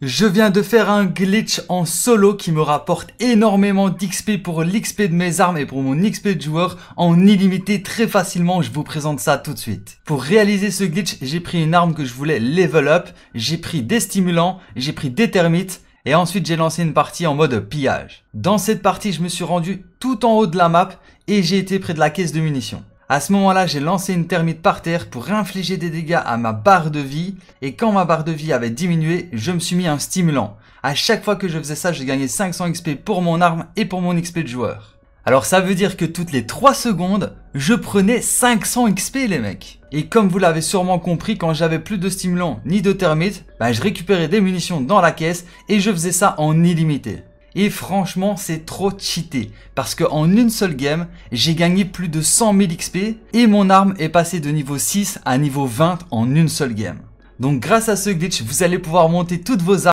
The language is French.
Je viens de faire un glitch en solo qui me rapporte énormément d'XP pour l'XP de mes armes et pour mon XP de joueur en illimité très facilement, je vous présente ça tout de suite. Pour réaliser ce glitch, j'ai pris une arme que je voulais level up, j'ai pris des stimulants, j'ai pris des termites, et ensuite j'ai lancé une partie en mode pillage. Dans cette partie, je me suis rendu tout en haut de la map et j'ai été près de la caisse de munitions. À ce moment-là, j'ai lancé une thermite par terre pour infliger des dégâts à ma barre de vie. Et quand ma barre de vie avait diminué, je me suis mis un stimulant. À chaque fois que je faisais ça, j'ai gagné 500 XP pour mon arme et pour mon XP de joueur. Alors ça veut dire que toutes les 3 secondes, je prenais 500 XP les mecs. Et comme vous l'avez sûrement compris, quand j'avais plus de stimulant ni de thermite, bah, je récupérais des munitions dans la caisse et je faisais ça en illimité. Et franchement, c'est trop cheaté, parce qu'en une seule game, j'ai gagné plus de 100 000 XP et mon arme est passée de niveau 6 à niveau 20 en une seule game. Donc grâce à ce glitch, vous allez pouvoir monter toutes vos armes